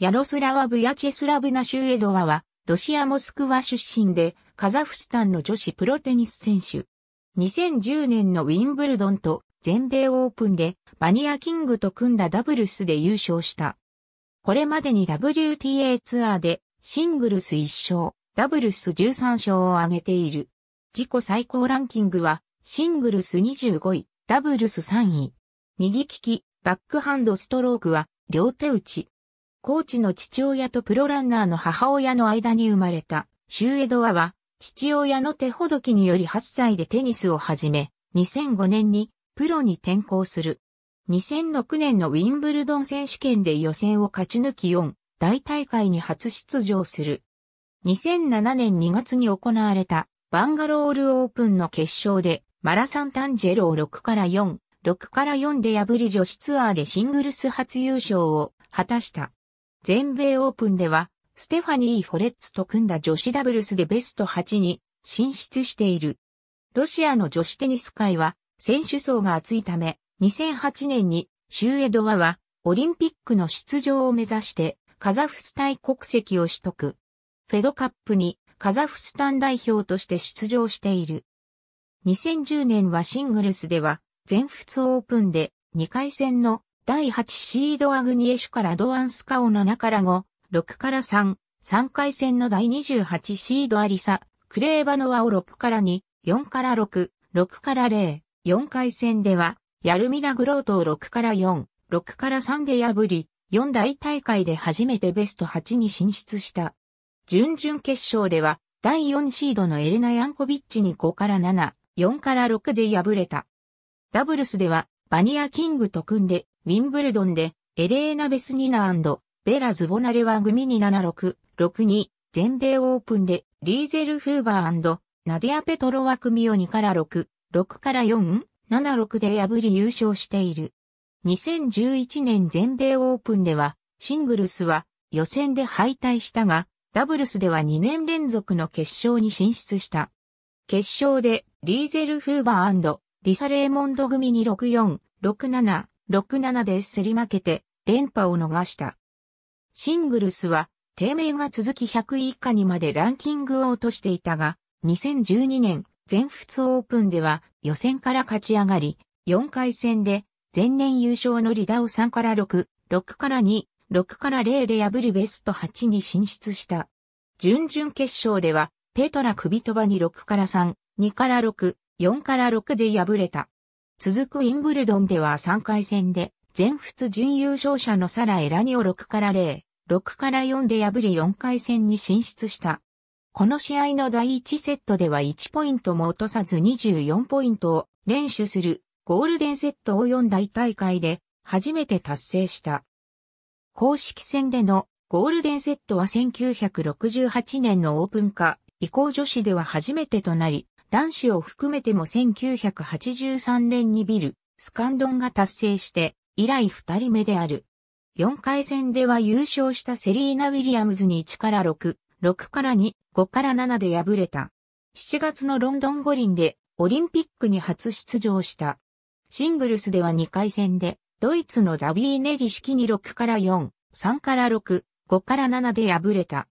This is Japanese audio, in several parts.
ヤロスラワ・ブヤチェスラブナ・シュエドワは、ロシア・モスクワ出身で、カザフスタンの女子プロテニス選手。2010年のウィンブルドンと全米オープンでバニアキングと組んだダブルスで優勝した。これまでに WTA ツアーでシングルス1勝、ダブルス13勝を挙げている。自己最高ランキングはシングルス25位、ダブルス3位。右利き、バックハンドストロークは両手打ち。コーチの父親とプロランナーの母親の間に生まれた、シューエドワは、父親の手ほどきにより8歳でテニスを始め、2005年にプロに転向する。2006年のウィンブルドン選手権で予選を勝ち抜き4、大大会に初出場する。2007年2月に行われたバンガロールオープンの決勝でマラサンタンジェロを6から4、6から4で破り女子ツアーでシングルス初優勝を果たした。全米オープンでは、ステファニー・フォレッツと組んだ女子ダブルスでベスト8に進出している。ロシアの女子テニス界は選手層が厚いため、2008年にシューエドワはオリンピックの出場を目指してカザフスタン国籍を取得。フェドカップにカザフスタン代表として出場している。2010年はシングルスでは全仏オープンで2回戦の第8シードアグニエシュからドアンスカオ7から5、6から3、3回戦の第28シードアリサ、クレーバノアを6から2、4から6、6から0、4回戦では、ヤルミラグロートを6から4、6から3で破り、4大大会で初めてベスト8に進出した。準々決勝では、第4シードのエレナ・ヤンコビッチに5から7、4から6で敗れた。ダブルスでは、バニア・キングと組んで、ウィンブルドンで、エレーナ・ベスニナベラ・ズボナレは組に76、62、全米オープンで、リーゼル・フーバーナディア・ペトロは組を2から6、6から4、76で破り優勝している。2011年全米オープンでは、シングルスは予選で敗退したが、ダブルスでは2年連続の決勝に進出した。決勝でリーゼル・フーバーリサ・レーモンド組に64、67、6-7ですり負けて連覇を逃した。シングルスは低迷が続き100位以下にまでランキングを落としていたが、2012年全仏オープンでは予選から勝ち上がり、4回戦で前年優勝のリダを3から6、6から2、6から0で破りベスト8に進出した。準々決勝では、ペトラ・首飛ばに6から3、2から6、4から6で敗れた。続くインブルドンでは3回戦で、全仏準優勝者のサラ・エラニオ6から0、6から4で破り4回戦に進出した。この試合の第1セットでは1ポイントも落とさず24ポイントを連取するゴールデンセットを4大大会で初めて達成した。公式戦でのゴールデンセットは1968年のオープン化以降女子では初めてとなり、男子を含めても1983年にビル、スカンドンが達成して、以来二人目である。4回戦では優勝したセリーナ・ウィリアムズに1から6、6から2、5から7で敗れた。7月のロンドン五輪でオリンピックに初出場した。シングルスでは2回戦で、ドイツのザビーネリ式に6から4、3から6、5から7で敗れた。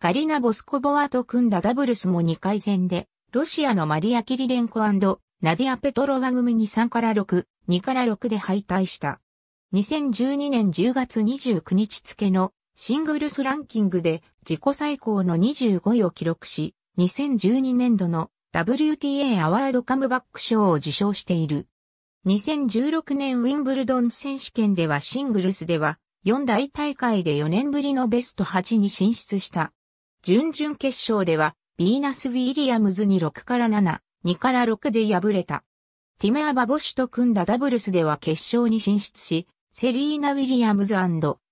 ガリナ・ボスコボワと組んだダブルスも2回戦で、ロシアのマリア・キリレンコナディア・ペトロワ組に3から6、2から6で敗退した。2012年10月29日付のシングルスランキングで自己最高の25位を記録し、2012年度の WTA アワードカムバック賞を受賞している。2016年ウィンブルドン選手権ではシングルスでは4大大会で4年ぶりのベスト8に進出した。準々決勝ではビーナス・ウィリアムズに6から7、2から6で敗れた。ティメア・バボシュと組んだダブルスでは決勝に進出し、セリーナ・ウィリアムズ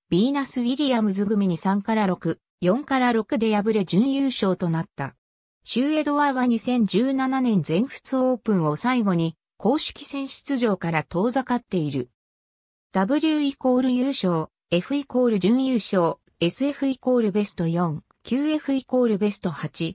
ビーナス・ウィリアムズ組に3から6、4から6で敗れ準優勝となった。シューエドワーは2017年全仏オープンを最後に公式戦出場から遠ざかっている。W イコール優勝、F イコール準優勝、SF イコールベスト4、QF イコールベスト8、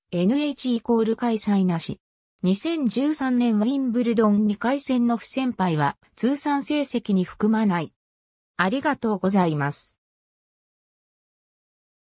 NH イコール開催なし。2013年ウィンブルドン2回戦の不戦敗は通算成績に含まない。ありがとうございます。